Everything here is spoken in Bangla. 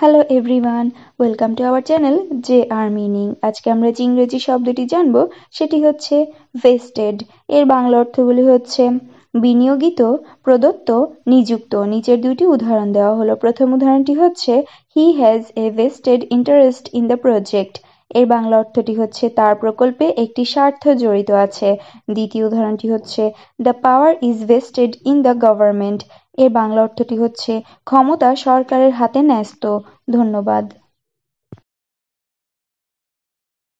hello everyone welcome to our channel J R meaning আজকে আমরা যে ইংরেজি শব্দটি জানব সেটি হচ্ছে ভেস্টেড এর বাংলা অর্থগুলি হচ্ছে বিনিয়োগিত প্রদত্ত নিযুক্ত নিচের দুইটি উদাহরণ দেওয়া হলো প্রথম উদাহরণটি হচ্ছে he has a vested interest in the project এর বাংলা অর্থটি হচ্ছে তার প্রকল্পে একটি স্বার্থ জড়িত আছে দ্বিতীয় উদাহরণটি হচ্ছে the power is vested in the government এর বাংলা অর্থটি হচ্ছে ক্ষমতা সরকারের হাতে ন্যস্ত ধন্যবাদ